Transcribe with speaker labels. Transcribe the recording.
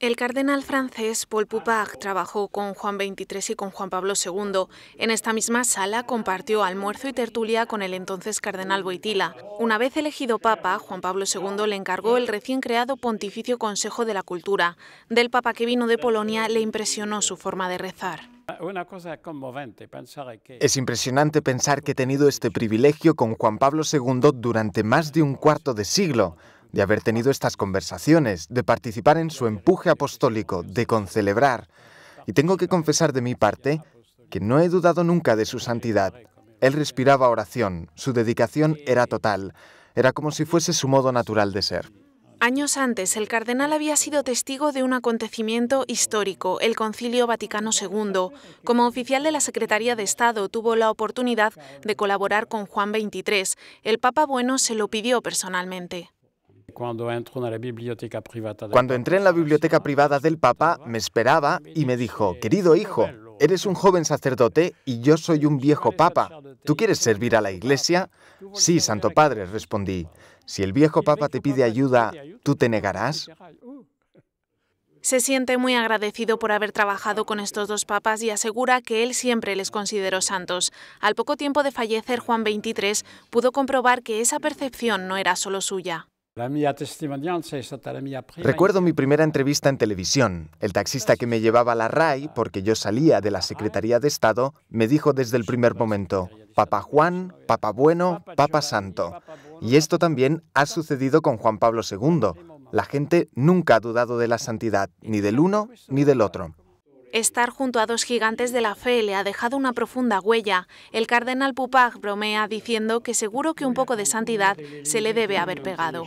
Speaker 1: El cardenal francés Paul Poupard trabajó con Juan XXIII y con Juan Pablo II. En esta misma sala compartió almuerzo y tertulia con el entonces cardenal Boitila. Una vez elegido papa, Juan Pablo II le encargó el recién creado Pontificio Consejo de la Cultura. Del papa que vino de Polonia le impresionó su forma de rezar. Es
Speaker 2: impresionante pensar que he tenido este privilegio con Juan Pablo II durante más de un cuarto de siglo de haber tenido estas conversaciones, de participar en su empuje apostólico, de concelebrar. Y tengo que confesar de mi parte que no he dudado nunca de su santidad. Él respiraba oración, su dedicación era total, era como si fuese su modo natural de ser.
Speaker 1: Años antes, el cardenal había sido testigo de un acontecimiento histórico, el Concilio Vaticano II. Como oficial de la Secretaría de Estado, tuvo la oportunidad de colaborar con Juan XXIII. El Papa Bueno se lo pidió personalmente.
Speaker 2: Cuando entré en la biblioteca privada del Papa, me esperaba y me dijo, querido hijo, eres un joven sacerdote y yo soy un viejo Papa. ¿Tú quieres servir a la Iglesia? Sí, Santo Padre, respondí. Si el viejo Papa te pide ayuda, ¿tú te negarás? Uh".
Speaker 1: Se siente muy agradecido por haber trabajado con estos dos papas y asegura que él siempre les consideró santos. Al poco tiempo de fallecer Juan XXIII, pudo comprobar que esa percepción no era solo suya.
Speaker 2: Recuerdo mi primera entrevista en televisión. El taxista que me llevaba a la RAI, porque yo salía de la Secretaría de Estado, me dijo desde el primer momento, Papa Juan, Papa Bueno, Papa Santo. Y esto también ha sucedido con Juan Pablo II. La gente nunca ha dudado de la santidad, ni del uno ni del otro.
Speaker 1: Estar junto a dos gigantes de la fe le ha dejado una profunda huella. El cardenal Pupac bromea diciendo que seguro que un poco de santidad se le debe haber pegado.